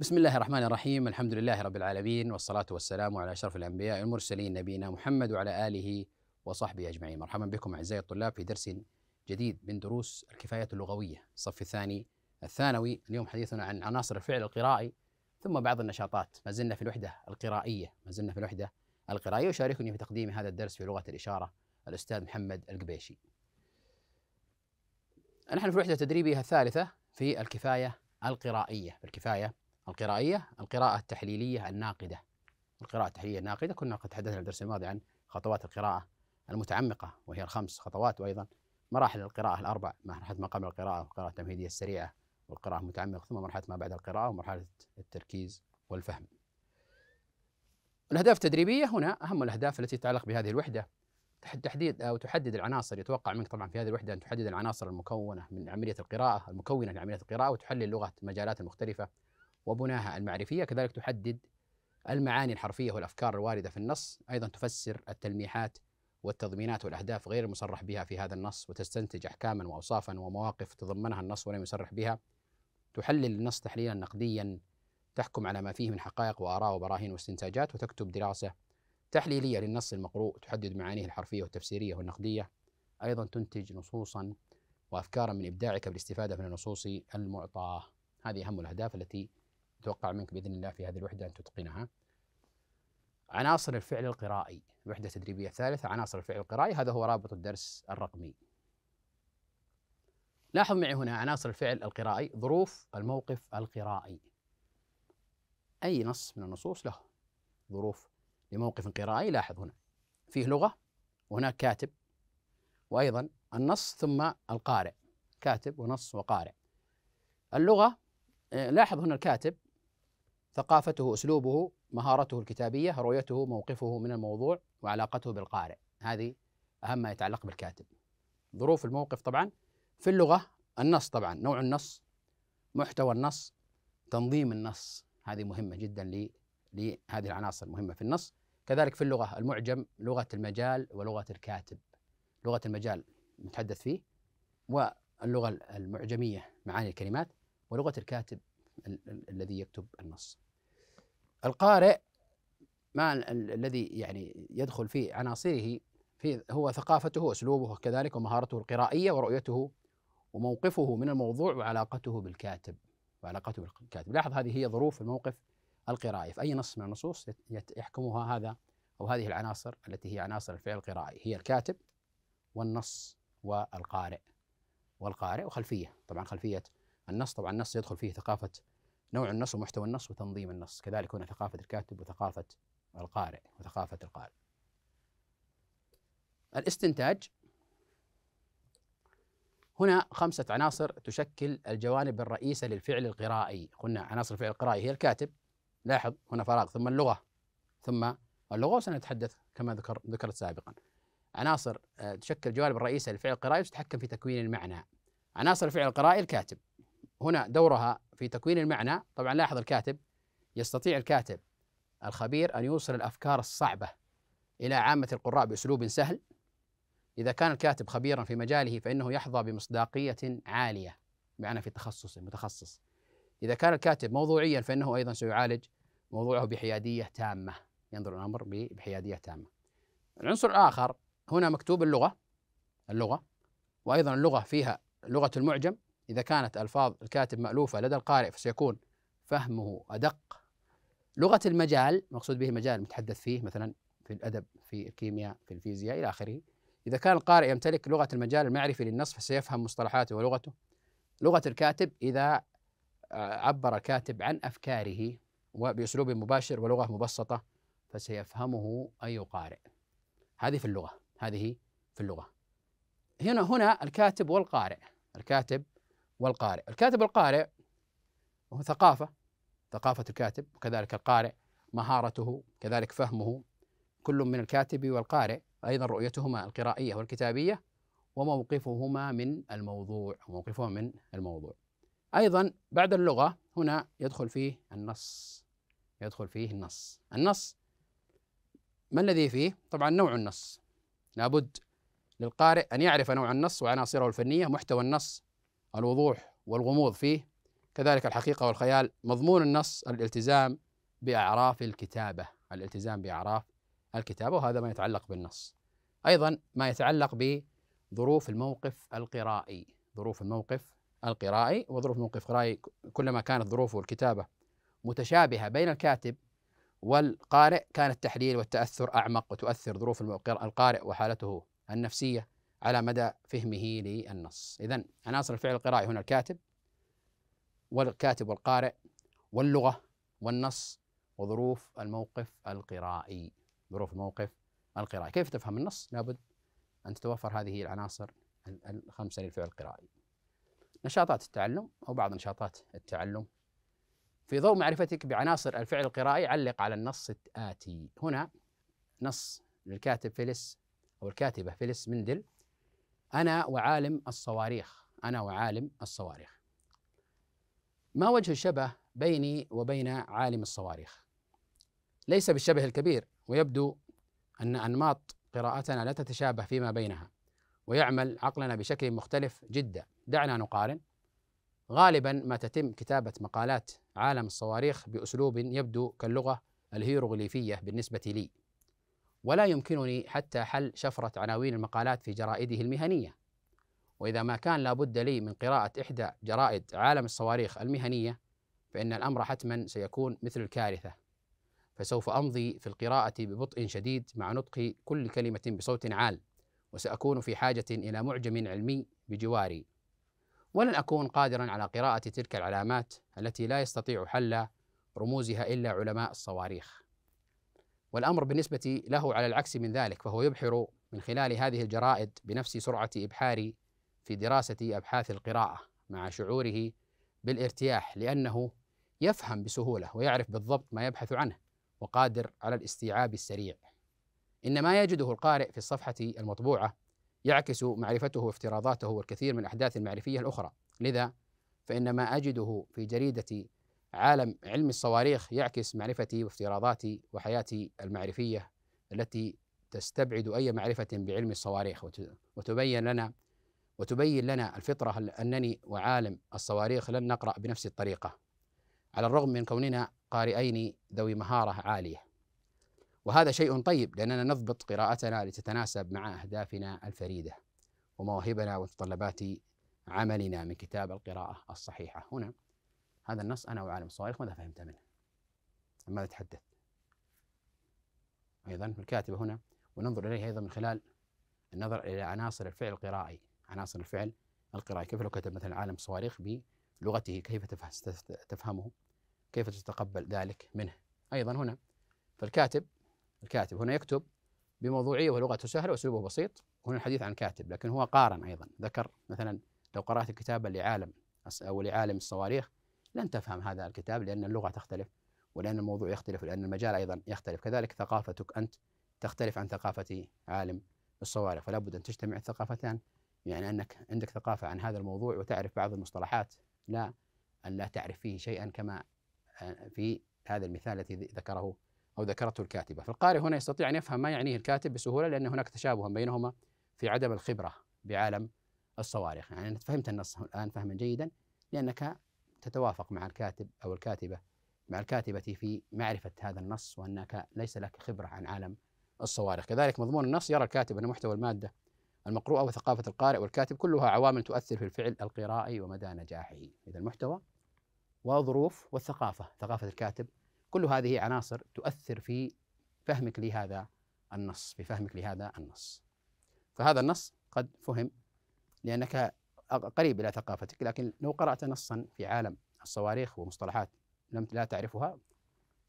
بسم الله الرحمن الرحيم الحمد لله رب العالمين والصلاة والسلام على أشرف الأنبياء المرسلين نبينا محمد وعلى آله وصحبه أجمعين مرحبا بكم أعزائي الطلاب في درس جديد من دروس الكفاية اللغوية الصف الثاني الثانوي اليوم حديثنا عن عناصر الفعل القرائي ثم بعض النشاطات ما زلنا في الوحدة القرائية ما زلنا في الوحدة القرائية وشاركني في تقديم هذا الدرس في لغة الإشارة الأستاذ محمد القبيشي نحن في الوحدة التدريبية الثالثة في الكفاية القرائية في الكفاية القرائية القراءة التحليلية الناقدة القراءة التحليلية الناقدة كنا قد تحدثنا في الدرس الماضي عن خطوات القراءة المتعمقة وهي الخمس خطوات وأيضا مراحل القراءة الأربع مرحلة ما قبل القراءة والقراءة التمهيدية السريعة والقراءة المتعمقة ثم مرحلة ما بعد القراءة ومرحلة التركيز والفهم الأهداف التدريبية هنا أهم الأهداف التي تتعلق بهذه الوحدة تحديد أو تحدد العناصر يتوقع منك طبعا في هذه الوحدة أن تحدد العناصر المكونة من عملية القراءة المكونة لعملية القراءة وتحلل لغة المجالات المختلفة وبناها المعرفية كذلك تحدد المعاني الحرفية والأفكار الواردة في النص أيضا تفسر التلميحات والتضمينات والأهداف غير المصرح بها في هذا النص وتستنتج أحكاما وأوصافا ومواقف تضمنها النص ولم يصرح بها تحلل النص تحليلا نقديا تحكم على ما فيه من حقائق وآراء وبراهين واستنتاجات وتكتب دراسة تحليلية للنص المقروء تحدد معانيه الحرفية والتفسيرية والنقدية أيضا تنتج نصوصا وأفكارا من إبداعك بالاستفادة من النصوص المعطاة هذه أهم الأهداف التي أتوقع منك بإذن الله في هذه الوحدة أن تتقنها عناصر الفعل القرائي الوحدة التدريبية الثالثة عناصر الفعل القرائي هذا هو رابط الدرس الرقمي لاحظ معي هنا عناصر الفعل القرائي ظروف الموقف القرائي أي نص من النصوص له ظروف لموقف قرائي لاحظ هنا فيه لغة وهناك كاتب وأيضا النص ثم القارئ كاتب ونص وقارئ اللغة آه، لاحظ هنا الكاتب ثقافته اسلوبه مهارته الكتابيه رؤيته موقفه من الموضوع وعلاقته بالقارئ هذه اهم ما يتعلق بالكاتب ظروف الموقف طبعا في اللغه النص طبعا نوع النص محتوى النص تنظيم النص هذه مهمه جدا لهذه العناصر المهمه في النص كذلك في اللغه المعجم لغه المجال ولغه الكاتب لغه المجال نتحدث فيه واللغه المعجميه معاني الكلمات ولغه الكاتب الذي يكتب النص القارئ ما الذي يعني يدخل في عناصره في هو ثقافته واسلوبه كذلك ومهارته القرائيه ورؤيته وموقفه من الموضوع وعلاقته بالكاتب وعلاقته بالكاتب لاحظ هذه هي ظروف الموقف القرائي في اي نص من النصوص يحكمها هذا او هذه العناصر التي هي عناصر الفعل القرائي هي الكاتب والنص والقارئ والقارئ وخلفيه طبعا خلفيه النص طبعا النص يدخل فيه ثقافه نوع النص ومحتوى النص وتنظيم النص كذلك هنا ثقافة الكاتب وثقافة القارئ وثقافة القارئ الاستنتاج هنا خمسة عناصر تشكل الجوانب الرئيسة للفعل القرائي قلنا عناصر الفعل القرائي هي الكاتب لاحظ هنا فراغ ثم اللغة ثم اللغة وسنتحدث كما ذكر ذكرت سابقا عناصر آه، تشكل الجوانب الرئيسة للفعل القرائي وتتحكم في تكوين المعنى عناصر الفعل القرائي الكاتب هنا دورها في تكوين المعنى طبعا لاحظ الكاتب يستطيع الكاتب الخبير أن يوصل الأفكار الصعبة إلى عامة القراء بأسلوب سهل إذا كان الكاتب خبيرا في مجاله فإنه يحظى بمصداقية عالية بمعنى في تخصصه متخصص إذا كان الكاتب موضوعيا فإنه أيضا سيعالج موضوعه بحيادية تامة ينظر الأمر بحيادية تامة العنصر الآخر هنا مكتوب اللغة اللغة وأيضا اللغة فيها لغة المعجم إذا كانت ألفاظ الكاتب مألوفة لدى القارئ فسيكون فهمه أدق لغة المجال مقصود به مجال المتحدث فيه مثلا في الأدب في الكيمياء في الفيزياء إلى آخره إذا كان القارئ يمتلك لغة المجال المعرفي للنص فسيفهم مصطلحاته ولغته لغة الكاتب إذا آه، عبر الكاتب عن أفكاره وبأسلوب مباشر ولغة مبسطة فسيفهمه أي قارئ هذه في اللغة هذه في اللغة هنا هنا الكاتب والقارئ الكاتب والقارئ الكاتب القارئ هو ثقافة ثقافة الكاتب وكذلك القارئ مهارته كذلك فهمه كل من الكاتب والقارئ أيضا رؤيتهما القرائية والكتابية وموقفهما من الموضوع وموقفهما من الموضوع أيضا بعد اللغة هنا يدخل فيه النص يدخل فيه النص النص ما الذي فيه؟ طبعا نوع النص لابد للقارئ أن يعرف نوع النص وعناصره الفنية محتوى النص الوضوح والغموض فيه كذلك الحقيقة والخيال مضمون النص الالتزام بأعراف الكتابة الالتزام بأعراف الكتابة وهذا ما يتعلق بالنص أيضا ما يتعلق بظروف الموقف القرائي ظروف الموقف القرائي وظروف الموقف القرائي كلما كانت ظروفه الكتابة متشابهة بين الكاتب والقارئ كان التحليل والتأثر أعمق وتؤثر ظروف القارئ وحالته النفسية على مدى فهمه للنص إذا عناصر الفعل القرائي هنا الكاتب والكاتب والقارئ واللغة والنص وظروف الموقف القرائي ظروف الموقف القرائي كيف تفهم النص لابد أن تتوفر هذه العناصر الخمسة للفعل القرائي نشاطات التعلم أو بعض نشاطات التعلم في ضوء معرفتك بعناصر الفعل القرائي علق على النص الآتي هنا نص للكاتب فيلس أو الكاتبة فيلس مندل أنا وعالم الصواريخ أنا وعالم الصواريخ ما وجه الشبه بيني وبين عالم الصواريخ ليس بالشبه الكبير ويبدو أن أنماط قراءتنا لا تتشابه فيما بينها ويعمل عقلنا بشكل مختلف جدا دعنا نقارن غالبا ما تتم كتابة مقالات عالم الصواريخ بأسلوب يبدو كاللغة الهيروغليفية بالنسبة لي ولا يمكنني حتى حل شفرة عناوين المقالات في جرائده المهنية وإذا ما كان لابد لي من قراءة إحدى جرائد عالم الصواريخ المهنية فإن الأمر حتما سيكون مثل الكارثة فسوف أمضي في القراءة ببطء شديد مع نطق كل كلمة بصوت عال وسأكون في حاجة إلى معجم علمي بجواري ولن أكون قادرا على قراءة تلك العلامات التي لا يستطيع حل رموزها إلا علماء الصواريخ والأمر بالنسبة له على العكس من ذلك فهو يبحر من خلال هذه الجرائد بنفس سرعة إبحاري في دراسة أبحاث القراءة مع شعوره بالارتياح لأنه يفهم بسهولة ويعرف بالضبط ما يبحث عنه وقادر على الاستيعاب السريع إن ما يجده القارئ في الصفحة المطبوعة يعكس معرفته وافتراضاته والكثير من الأحداث المعرفية الأخرى لذا فإن ما أجده في جريدة عالم علم الصواريخ يعكس معرفتي وافتراضاتي وحياتي المعرفية التي تستبعد أي معرفة بعلم الصواريخ وتبين لنا وتبين لنا الفطرة أنني وعالم الصواريخ لن نقرأ بنفس الطريقة على الرغم من كوننا قارئين ذوي مهارة عالية وهذا شيء طيب لأننا نضبط قراءتنا لتتناسب مع أهدافنا الفريدة ومواهبنا ومتطلبات عملنا من كتاب القراءة الصحيحة هنا هذا النص أنا وعالم الصواريخ ماذا فهمت منه ماذا تحدث أيضا الكاتبة هنا وننظر إليه أيضا من خلال النظر إلى عناصر الفعل القرائي عناصر الفعل القرائي كيف لو كتب مثلا عالم صواريخ بلغته كيف تفهمه كيف تتقبل ذلك منه أيضا هنا فالكاتب الكاتب هنا يكتب بموضوعية ولغته سهلة وأسلوبه بسيط هنا الحديث عن كاتب لكن هو قارن أيضا ذكر مثلا لو قرأت كتابا لعالم أو لعالم الصواريخ لن تفهم هذا الكتاب لأن اللغة تختلف ولأن الموضوع يختلف ولأن المجال أيضا يختلف كذلك ثقافتك أنت تختلف عن ثقافة عالم الصوارف فلا بد أن تجتمع الثقافتان يعني أنك عندك ثقافة عن هذا الموضوع وتعرف بعض المصطلحات لا أن لا تعرف فيه شيئا كما آه، في هذا المثال الذي ذكره أو ذكرته الكاتبة فالقارئ هنا يستطيع أن يفهم ما يعنيه الكاتب بسهولة لأن هناك تشابها بينهما في عدم الخبرة بعالم الصواريخ يعني أنت فهمت النص الآن فهما جيدا لأنك تتوافق مع الكاتب أو الكاتبة مع الكاتبة في معرفة هذا النص وأنك ليس لك خبرة عن عالم الصواريخ كذلك مضمون النص يرى الكاتب أن محتوى المادة المقروءة وثقافة القارئ والكاتب كلها عوامل تؤثر في الفعل القرائي ومدى نجاحه إذا المحتوى والظروف والثقافة ثقافة الكاتب كل هذه عناصر تؤثر في فهمك لهذا النص في فهمك لهذا النص فهذا النص قد فهم لأنك قريب إلى ثقافتك لكن لو قرأت نصا في عالم الصواريخ ومصطلحات لم لا تعرفها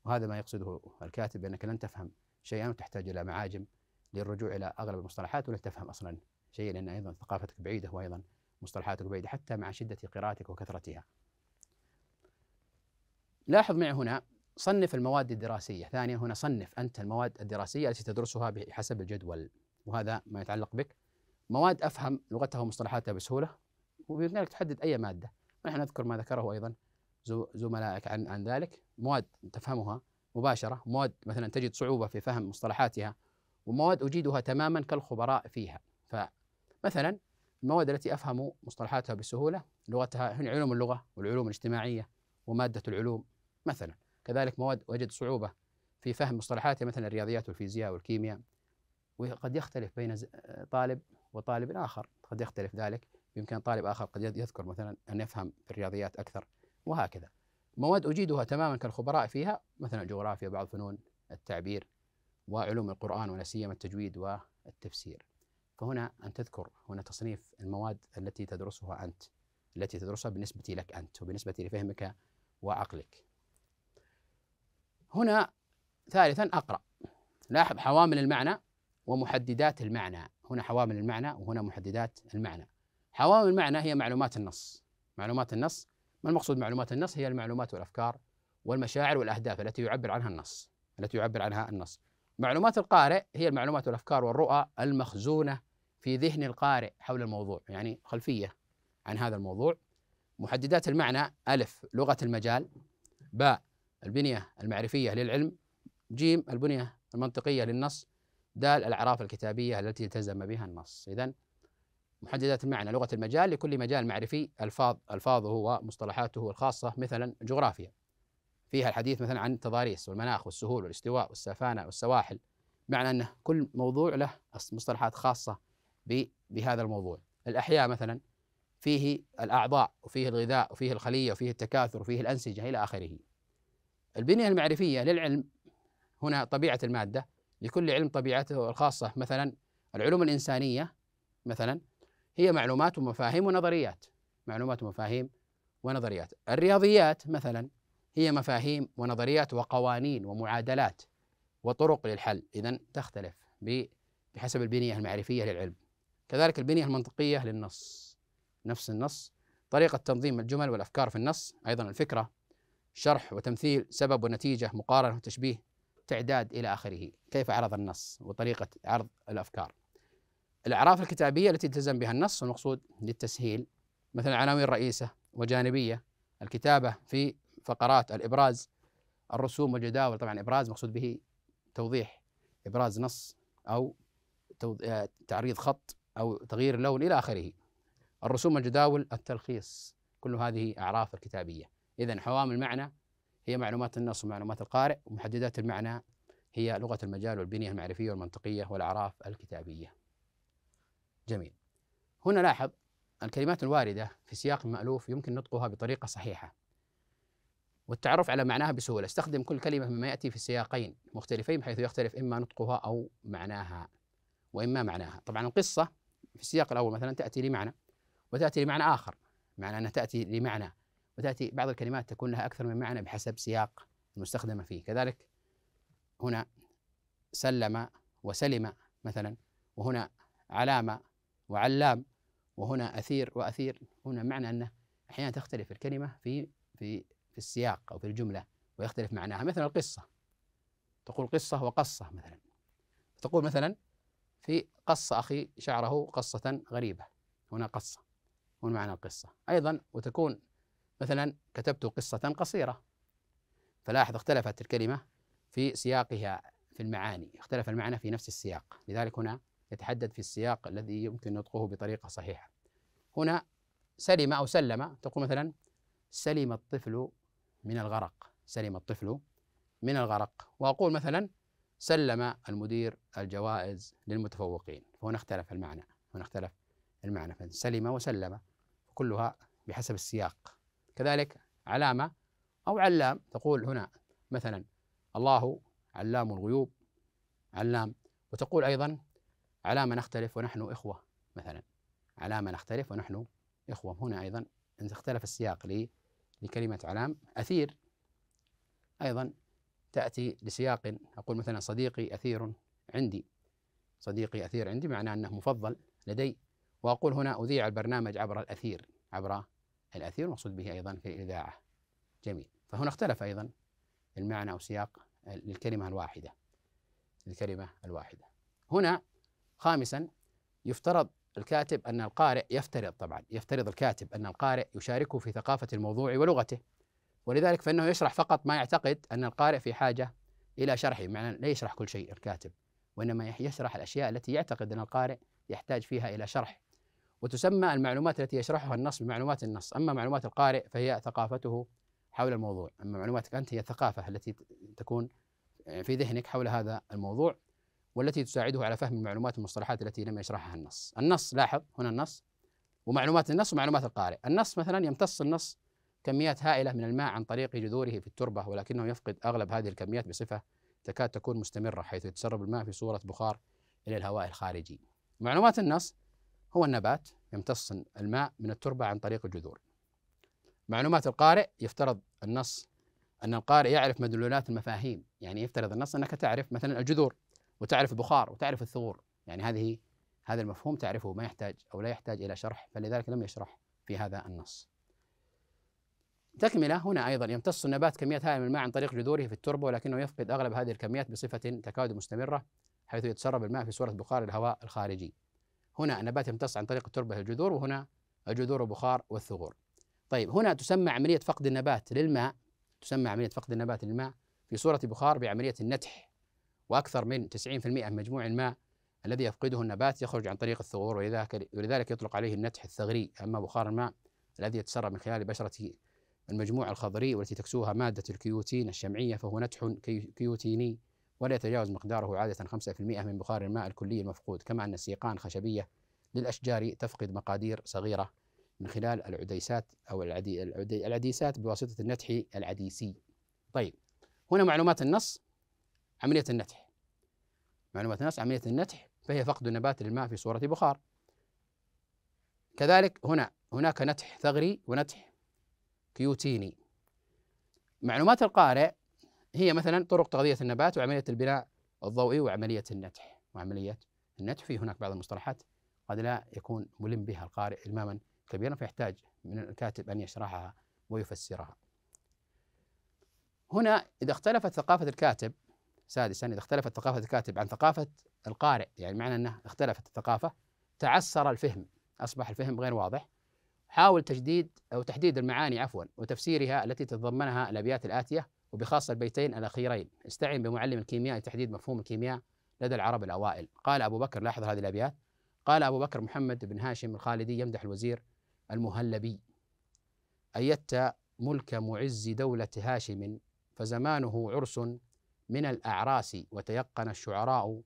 وهذا ما يقصده الكاتب بأنك لن تفهم شيئا وتحتاج إلى معاجم للرجوع إلى أغلب المصطلحات ولن تفهم أصلا شيئا لأن أيضا ثقافتك بعيدة وأيضا مصطلحاتك بعيدة حتى مع شدة قراءتك وكثرتها لاحظ معي هنا صنف المواد الدراسية ثانيا هنا صنف أنت المواد الدراسية التي تدرسها بحسب الجدول وهذا ما يتعلق بك مواد أفهم لغتها ومصطلحاتها بسهولة وبإمكانك تحدد أي مادة ونحن نذكر ما ذكره أيضا زملائك عن عن ذلك مواد تفهمها مباشرة مواد مثلا تجد صعوبة في فهم مصطلحاتها ومواد أجيدها تماما كالخبراء فيها فمثلا المواد التي أفهم مصطلحاتها بسهولة لغتها هن علوم اللغة والعلوم الاجتماعية ومادة العلوم مثلا كذلك مواد وجد صعوبة في فهم مصطلحاتها مثلا الرياضيات والفيزياء والكيمياء وقد يختلف بين طالب وطالب آخر قد يختلف ذلك يمكن طالب آخر قد يذكر مثلا أن يفهم في الرياضيات أكثر وهكذا مواد أجيدها تماما كالخبراء فيها مثلا الجغرافيا بعض فنون التعبير وعلوم القرآن ولا سيما التجويد والتفسير فهنا أن تذكر هنا تصنيف المواد التي تدرسها أنت التي تدرسها بالنسبة لك أنت وبالنسبة لفهمك وعقلك هنا ثالثا أقرأ لاحظ حوامل المعنى ومحددات المعنى هنا حوامل المعنى وهنا محددات المعنى حوامل المعنى هي معلومات النص معلومات النص ما المقصود معلومات النص هي المعلومات والأفكار والمشاعر والأهداف التي يعبر عنها النص التي يعبر عنها النص معلومات القارئ هي المعلومات والأفكار والرؤى المخزونة في ذهن القارئ حول الموضوع يعني خلفية عن هذا الموضوع محددات المعنى ألف لغة المجال باء البنية المعرفية للعلم جيم البنية المنطقية للنص دال الأعراف الكتابية التي التزم بها النص إذا محددات المعنى لغة المجال لكل مجال معرفي ألفاظ ألفاظه ومصطلحاته الخاصة مثلا جغرافيا فيها الحديث مثلا عن التضاريس والمناخ والسهول والاستواء والسافانه والسواحل معنى أن كل موضوع له مصطلحات خاصة بهذا الموضوع الأحياء مثلا فيه الأعضاء وفيه الغذاء وفيه الخلية وفيه التكاثر وفيه الأنسجة إلى آخره البنية المعرفية للعلم هنا طبيعة المادة لكل علم طبيعته الخاصة مثلا العلوم الإنسانية مثلا هي معلومات ومفاهيم ونظريات معلومات ومفاهيم ونظريات الرياضيات مثلا هي مفاهيم ونظريات وقوانين ومعادلات وطرق للحل إذا تختلف بحسب البنية المعرفية للعلم كذلك البنية المنطقية للنص نفس النص طريقة تنظيم الجمل والأفكار في النص أيضا الفكرة شرح وتمثيل سبب ونتيجة مقارنة وتشبيه تعداد إلى آخره كيف عرض النص وطريقة عرض الأفكار الأعراف الكتابية التي التزم بها النص المقصود للتسهيل مثلا عناوين رئيسة وجانبية الكتابة في فقرات الإبراز الرسوم والجداول طبعا إبراز مقصود به توضيح إبراز نص أو آه، تعريض خط أو تغيير لون إلى آخره الرسوم والجداول التلخيص كل هذه أعراف الكتابية إذا حوامل المعنى هي معلومات النص ومعلومات القارئ ومحددات المعنى هي لغة المجال والبنية المعرفية والمنطقية والأعراف الكتابية جميل هنا لاحظ الكلمات الواردة في سياق مألوف يمكن نطقها بطريقة صحيحة والتعرف على معناها بسهولة استخدم كل كلمة مما يأتي في سياقين مختلفين حيث يختلف إما نطقها أو معناها وإما معناها طبعا القصة في السياق الأول مثلا تأتي لمعنى وتأتي لمعنى آخر معنى أنها تأتي لمعنى وتأتي بعض الكلمات تكون لها أكثر من معنى بحسب سياق المستخدمة فيه كذلك هنا سلم وسلم مثلا وهنا علامة وعلام وهنا أثير وأثير هنا معنى أنه أحيانا تختلف الكلمة في في في السياق أو في الجملة ويختلف معناها مثلا القصة تقول قصة وقصة مثلا تقول مثلا في قص أخي شعره قصة غريبة هنا قصة هنا معنى القصة أيضا وتكون مثلا كتبت قصة قصيرة فلاحظ اختلفت الكلمة في سياقها في المعاني اختلف المعنى في نفس السياق لذلك هنا يتحدث في السياق الذي يمكن نطقه بطريقة صحيحة هنا سلم أو سلم تقول مثلا سلم الطفل من الغرق سلم الطفل من الغرق وأقول مثلا سلم المدير الجوائز للمتفوقين هنا اختلف المعنى هنا اختلف المعنى فسلم وسلم كلها بحسب السياق كذلك علامة أو علام تقول هنا مثلا الله علام الغيوب علام وتقول أيضا على ما نختلف ونحن إخوة مثلا على ما نختلف ونحن إخوة هنا أيضا اختلف السياق لي لكلمة علام أثير أيضا تأتي لسياق أقول مثلا صديقي أثير عندي صديقي أثير عندي معناه أنه مفضل لدي وأقول هنا أذيع البرنامج عبر الأثير عبر الأثير مقصود به أيضا في الإذاعة جميل فهنا اختلف أيضا المعنى أو سياق للكلمة الواحدة للكلمة الواحدة هنا خامسا يفترض الكاتب أن القارئ يفترض طبعا يفترض الكاتب أن القارئ يشاركه في ثقافة الموضوع ولغته ولذلك فإنه يشرح فقط ما يعتقد أن القارئ في حاجة إلى شرحه معنى لا يشرح كل شيء الكاتب وإنما يشرح الأشياء التي يعتقد أن القارئ يحتاج فيها إلى شرح وتسمى المعلومات التي يشرحها النص بمعلومات النص أما معلومات القارئ فهي ثقافته حول الموضوع أما معلوماتك أنت هي الثقافة التي تكون في ذهنك حول هذا الموضوع والتي تساعده على فهم المعلومات والمصطلحات التي لم يشرحها النص النص لاحظ هنا النص ومعلومات النص ومعلومات القارئ النص مثلا يمتص النص كميات هائلة من الماء عن طريق جذوره في التربة ولكنه يفقد أغلب هذه الكميات بصفة تكاد تكون مستمرة حيث يتسرب الماء في صورة بخار إلى الهواء الخارجي معلومات النص هو النبات يمتص الماء من التربة عن طريق الجذور معلومات القارئ يفترض النص أن القارئ يعرف مدلولات المفاهيم يعني يفترض النص أنك تعرف مثلا الجذور وتعرف البخار وتعرف الثغور يعني هذه هذا المفهوم تعرفه ما يحتاج أو لا يحتاج إلى شرح فلذلك لم يشرح في هذا النص تكملة هنا أيضا يمتص النبات كميات هائلة من الماء عن طريق جذوره في التربة ولكنه يفقد أغلب هذه الكميات بصفة تكاد مستمرة حيث يتسرب الماء في صورة بخار الهواء الخارجي هنا النبات يمتص عن طريق التربة الجذور وهنا الجذور بخار والثغور طيب هنا تسمى عملية فقد النبات للماء تسمى عملية فقد النبات للماء في صورة بخار بعملية النتح وأكثر من 90% من مجموع الماء الذي يفقده النبات يخرج عن طريق الثغور ولذلك ولذلك يطلق عليه النتح الثغري أما بخار الماء الذي يتسرب من خلال بشرة المجموع الخضري والتي تكسوها مادة الكيوتين الشمعية فهو نتح كيوتيني ولا يتجاوز مقداره عادة 5% من بخار الماء الكلي المفقود كما أن السيقان خشبية للأشجار تفقد مقادير صغيرة من خلال العديسات أو العدي العديسات بواسطة النتح العديسي طيب هنا معلومات النص عملية النتح معلومات الناس عملية النتح فهي فقد النبات للماء في صورة بخار كذلك هنا هناك نتح ثغري ونتح كيوتيني معلومات القارئ هي مثلا طرق تغذية النبات وعملية البناء الضوئي وعملية النتح وعملية النتح في هناك بعض المصطلحات قد لا يكون ملم بها القارئ إلماما كبيرا فيحتاج من الكاتب أن يشرحها ويفسرها هنا إذا اختلفت ثقافة الكاتب سادسا يعني إذا اختلفت ثقافة الكاتب عن ثقافة القارئ يعني معنى أنه اختلفت الثقافة تعسر الفهم أصبح الفهم غير واضح حاول تجديد أو تحديد المعاني عفوا وتفسيرها التي تتضمنها الأبيات الآتية وبخاصة البيتين الأخيرين استعن بمعلم الكيمياء لتحديد مفهوم الكيمياء لدى العرب الأوائل قال أبو بكر لاحظ هذه الأبيات قال أبو بكر محمد بن هاشم الخالدي يمدح الوزير المهلبي أيدت ملك معز دولة هاشم فزمانه عرس من الأعراس وتيقن الشعراء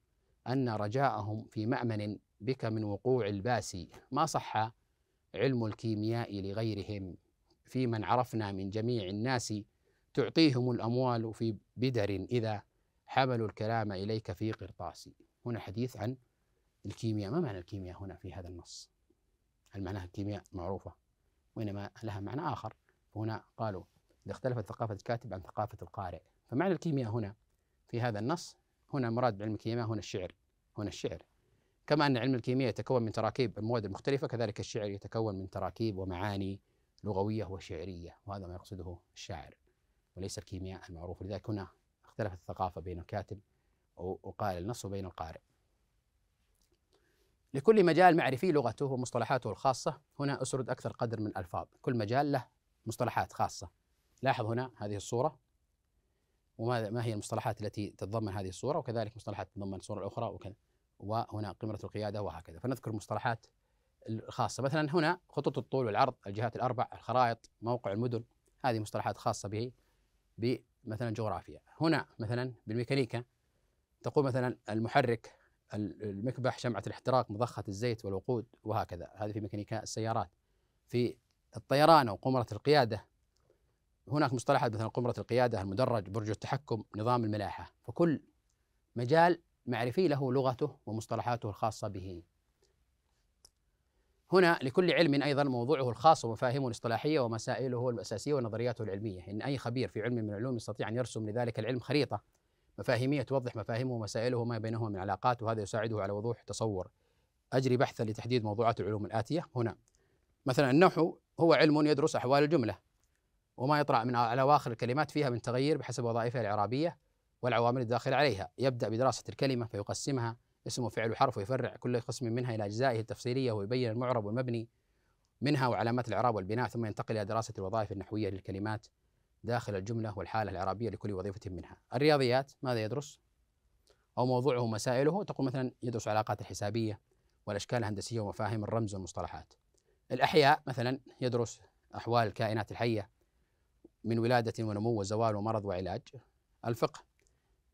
أن رجاءهم في مأمن بك من وقوع الباس ما صح علم الكيمياء لغيرهم في من عرفنا من جميع الناس تعطيهم الأموال في بدر إذا حملوا الكلام إليك في قرطاس هنا حديث عن الكيمياء ما معنى الكيمياء هنا في هذا النص هل معناها الكيمياء معروفة وإنما لها معنى آخر هنا قالوا إذا اختلفت ثقافة الكاتب عن ثقافة القارئ فمعنى الكيمياء هنا في هذا النص هنا المراد بعلم الكيمياء هنا الشعر هنا الشعر كما أن علم الكيمياء يتكون من تراكيب المواد المختلفة كذلك الشعر يتكون من تراكيب ومعاني لغوية وشعرية وهذا ما يقصده الشاعر وليس الكيمياء المعروف لذلك هنا اختلفت الثقافة بين الكاتب وقال النص وبين القارئ لكل مجال معرفي لغته ومصطلحاته الخاصة هنا أسرد أكثر قدر من ألفاظ كل مجال له مصطلحات خاصة لاحظ هنا هذه الصورة وما ما هي المصطلحات التي تتضمن هذه الصوره وكذلك مصطلحات تتضمن الصوره الاخرى وكذا وهنا قمره القياده وهكذا فنذكر المصطلحات الخاصه مثلا هنا خطوط الطول والعرض الجهات الاربع الخرائط موقع المدن هذه مصطلحات خاصه به بمثلا جغرافيا هنا مثلا بالميكانيكا تقول مثلا المحرك المكبح شمعة الاحتراق مضخة الزيت والوقود وهكذا هذه في ميكانيكا السيارات في الطيران أو قمرة القيادة هناك مصطلحات مثلا قمرة القيادة المدرج برج التحكم نظام الملاحة فكل مجال معرفي له لغته ومصطلحاته الخاصة به هنا لكل علم أيضا موضوعه الخاص ومفاهيمه الاصطلاحية ومسائله الأساسية ونظرياته العلمية إن أي خبير في علم من العلوم يستطيع أن يرسم لذلك العلم خريطة مفاهيمية توضح مفاهيمه ومسائله وما بينهما من علاقات وهذا يساعده على وضوح تصور أجري بحثا لتحديد موضوعات العلوم الآتية هنا مثلا النحو هو علم يدرس أحوال الجملة وما يطرأ من على أواخر الكلمات فيها من تغير بحسب وظائفها الإعرابية والعوامل الداخلة عليها يبدأ بدراسة الكلمة فيقسمها اسم وفعل وحرف ويفرع كل قسم منها إلى أجزائه التفصيلية ويبين المعرب والمبني منها وعلامات الإعراب والبناء ثم ينتقل إلى دراسة الوظائف النحوية للكلمات داخل الجملة والحالة الإعرابية لكل وظيفة منها الرياضيات ماذا يدرس؟ أو موضوعه مسائله تقول مثلا يدرس العلاقات الحسابية والأشكال الهندسية ومفاهيم الرمز والمصطلحات الأحياء مثلا يدرس أحوال الكائنات الحية من ولادة ونمو وزوال ومرض وعلاج الفقه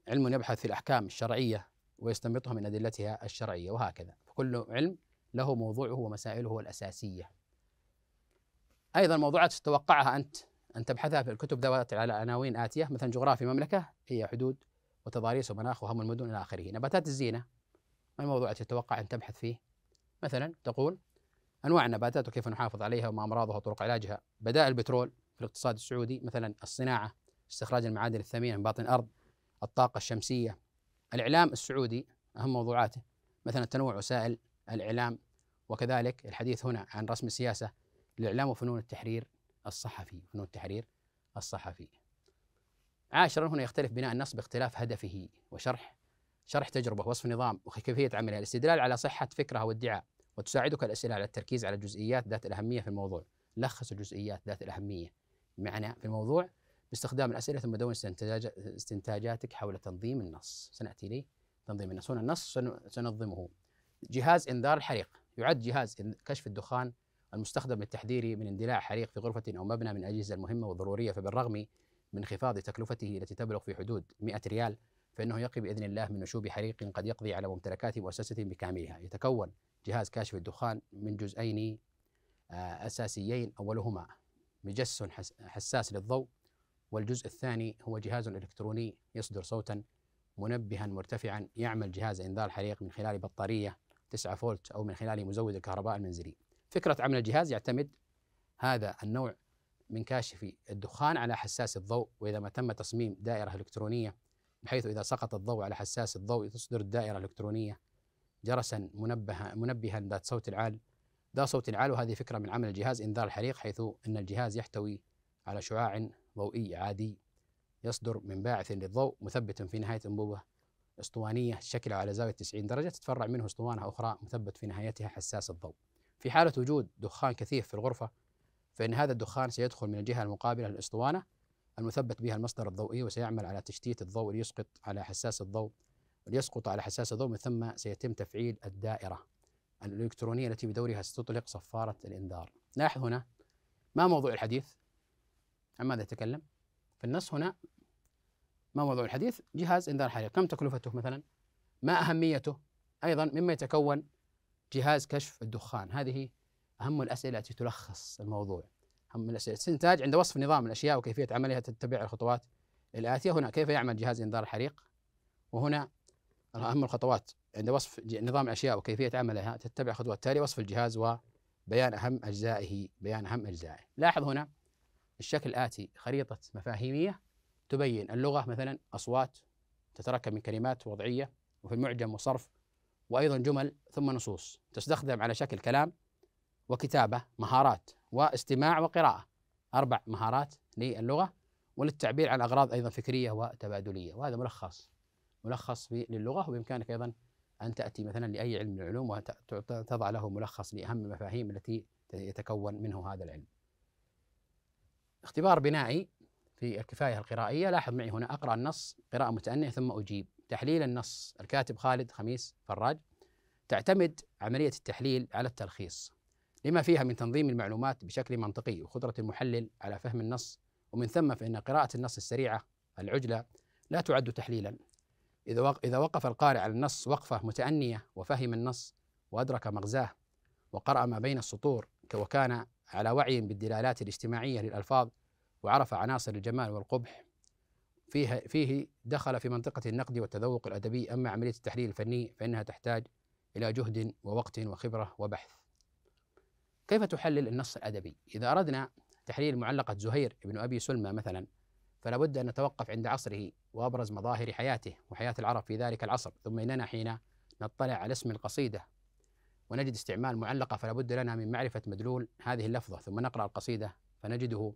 علم يبحث في الأحكام الشرعية ويستنبطها من أدلتها الشرعية وهكذا فكل علم له موضوعه ومسائله الأساسية أيضا موضوعات تتوقعها أنت أن تبحثها في الكتب ذوات على عناوين آتية مثلا جغرافيا المملكة هي حدود وتضاريس ومناخ وهم المدن إلى آخره نباتات الزينة ما الموضوع التي تتوقع أن تبحث فيه مثلا تقول أنواع النباتات وكيف نحافظ عليها وما أمراضها وطرق علاجها بدائل البترول في الاقتصاد السعودي مثلا الصناعة استخراج المعادن الثمينة من باطن الأرض الطاقة الشمسية الإعلام السعودي أهم موضوعاته مثلا تنوع وسائل الإعلام وكذلك الحديث هنا عن رسم السياسة للإعلام وفنون التحرير الصحفي فنون التحرير الصحفي عاشرا هنا يختلف بناء النص باختلاف هدفه وشرح شرح تجربة وصف نظام وكيفية عملها الاستدلال على صحة فكرة ادعاء وتساعدك الأسئلة على التركيز على الجزئيات ذات الأهمية في الموضوع لخص الجزئيات ذات الأهمية معنا في الموضوع باستخدام الاسئله ثم دون استنتاجاتك حول تنظيم النص سناتي لي تنظيم النص هنا النص سننظمه جهاز انذار الحريق يعد جهاز كشف الدخان المستخدم للتحذير من اندلاع حريق في غرفة أو مبنى من الأجهزة المهمة والضرورية فبالرغم من انخفاض تكلفته التي تبلغ في حدود 100 ريال فإنه يقي بإذن الله من نشوب حريق قد يقضي على ممتلكات مؤسسته بكاملها يتكون جهاز كاشف الدخان من جزئين آه، أساسيين أولهما مجس حساس للضوء والجزء الثاني هو جهاز إلكتروني يصدر صوتا منبها مرتفعا يعمل جهاز إنذار الحريق من خلال بطارية 9 فولت أو من خلال مزود الكهرباء المنزلي فكرة عمل الجهاز يعتمد هذا النوع من كاشف الدخان على حساس الضوء وإذا ما تم تصميم دائرة إلكترونية بحيث إذا سقط الضوء على حساس الضوء تصدر الدائرة الإلكترونية جرسا منبها منبها ذات صوت عال ذا صوت عال وهذه فكرة من عمل الجهاز إنذار الحريق حيث أن الجهاز يحتوي على شعاع ضوئي عادي يصدر من باعث للضوء مثبت في نهاية أنبوبة اسطوانية شكلها على زاوية 90 درجة تتفرع منه اسطوانة أخرى مثبت في نهايتها حساس الضوء في حالة وجود دخان كثيف في الغرفة فإن هذا الدخان سيدخل من الجهة المقابلة للأسطوانة المثبت بها المصدر الضوئي وسيعمل على تشتيت الضوء ليسقط على حساس الضوء ليسقط على حساس الضوء ثم سيتم تفعيل الدائرة الإلكترونية التي بدورها ستطلق صفارة الإنذار لاحظ هنا ما موضوع الحديث عن ماذا يتكلم في النص هنا ما موضوع الحديث جهاز إنذار حريق كم تكلفته مثلا ما أهميته أيضا مما يتكون جهاز كشف الدخان هذه أهم الأسئلة التي تلخص الموضوع أهم الأسئلة استنتاج عند وصف نظام الأشياء وكيفية عملها تتبع الخطوات الآتية هنا كيف يعمل جهاز إنذار الحريق وهنا أهم الخطوات عند وصف نظام الأشياء وكيفية عملها تتبع الخطوه التالية وصف الجهاز وبيان أهم أجزائه بيان أهم أجزائه لاحظ هنا الشكل الآتي خريطة مفاهيمية تبين اللغة مثلا أصوات تتركب من كلمات وضعية وفي المعجم وصرف وأيضا جمل ثم نصوص تستخدم على شكل كلام وكتابة مهارات واستماع وقراءة أربع مهارات للغة وللتعبير عن أغراض أيضا فكرية وتبادلية وهذا ملخص ملخص للغة وبإمكانك أيضا أن تأتي مثلا لأي علم من العلوم وتضع له ملخص لأهم المفاهيم التي يتكون منه هذا العلم اختبار بنائي في الكفاية القرائية لاحظ معي هنا أقرأ النص قراءة متأنية ثم أجيب تحليل النص الكاتب خالد خميس فراج تعتمد عملية التحليل على التلخيص لما فيها من تنظيم المعلومات بشكل منطقي وقدرة المحلل على فهم النص ومن ثم فإن قراءة النص السريعة العجلة لا تعد تحليلا إذا وقف القارئ على النص وقفة متأنية وفهم النص وأدرك مغزاه وقرأ ما بين السطور وكان على وعي بالدلالات الاجتماعية للألفاظ وعرف عناصر الجمال والقبح فيه, فيه دخل في منطقة النقد والتذوق الأدبي أما عملية التحليل الفني فإنها تحتاج إلى جهد ووقت وخبرة وبحث كيف تحلل النص الأدبي؟ إذا أردنا تحليل معلقة زهير بن أبي سلمى مثلا فلا بد أن نتوقف عند عصره وأبرز مظاهر حياته وحياة العرب في ذلك العصر ثم إننا حين نطلع على اسم القصيدة ونجد استعمال معلقة فلا بد لنا من معرفة مدلول هذه اللفظة ثم نقرأ القصيدة فنجده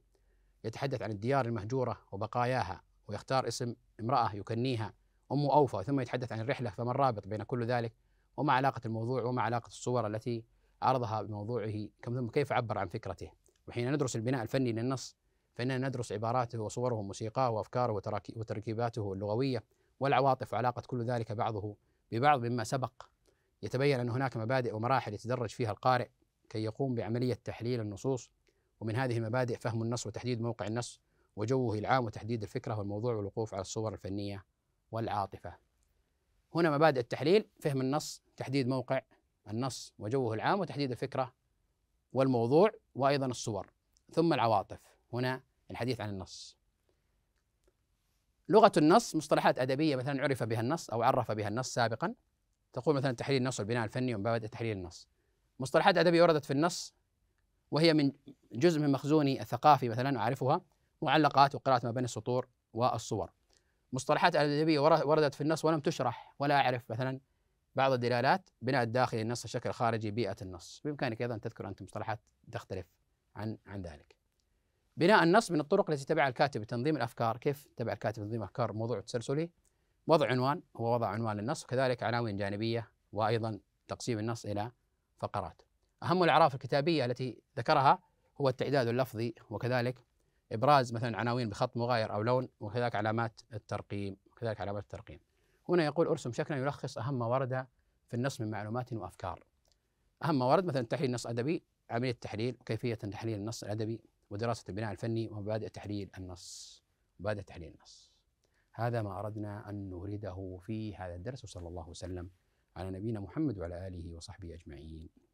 يتحدث عن الديار المهجورة وبقاياها ويختار اسم امرأة يكنيها أم أوفى ثم يتحدث عن الرحلة فما الرابط بين كل ذلك وما علاقة الموضوع وما علاقة الصور التي عرضها بموضوعه ثم كيف عبر عن فكرته وحين ندرس البناء الفني للنص فإننا ندرس عباراته وصوره وموسيقاه وأفكاره وتركيباته اللغوية والعواطف وعلاقة كل ذلك بعضه ببعض مما سبق يتبين أن هناك مبادئ ومراحل يتدرج فيها القارئ كي يقوم بعملية تحليل النصوص ومن هذه المبادئ فهم النص وتحديد موقع النص وجوه العام وتحديد الفكرة والموضوع والوقوف على الصور الفنية والعاطفة هنا مبادئ التحليل فهم النص تحديد موقع النص وجوه العام وتحديد الفكرة والموضوع وأيضا الصور ثم العواطف هنا الحديث عن النص لغة النص مصطلحات أدبية مثلا عرف بها النص أو عرف بها النص سابقا تقول مثلا تحليل النص والبناء الفني ومبادئ تحليل النص مصطلحات أدبية وردت في النص وهي من جزء من مخزوني الثقافي مثلا أعرفها معلقات وقراءة ما بين السطور والصور مصطلحات أدبية وردت في النص ولم تشرح ولا أعرف مثلا بعض الدلالات بناء الداخلي للنص الشكل الخارجي بيئة النص بإمكانك أيضا تذكر أنت مصطلحات تختلف عن عن ذلك بناء النص من الطرق التي تبعها الكاتب لتنظيم الافكار، كيف تبع الكاتب تنظيم الافكار موضوع تسلسلي؟ وضع عنوان هو وضع عنوان للنص وكذلك عناوين جانبيه وايضا تقسيم النص الى فقرات. اهم الاعراف الكتابيه التي ذكرها هو التعداد اللفظي وكذلك ابراز مثلا عناوين بخط مغاير او لون وكذلك علامات الترقيم وكذلك علامات الترقيم. هنا يقول ارسم شكلا يلخص اهم ما ورد في النص من معلومات وافكار. اهم ما ورد مثلا تحليل نص ادبي، عمليه تحليل وكيفيه تحليل النص الادبي ودراسة البناء الفني ومبادئ تحليل النص مبادئ تحليل النص هذا ما أردنا أن نورده في هذا الدرس وصلى الله وسلم على نبينا محمد وعلى آله وصحبه أجمعين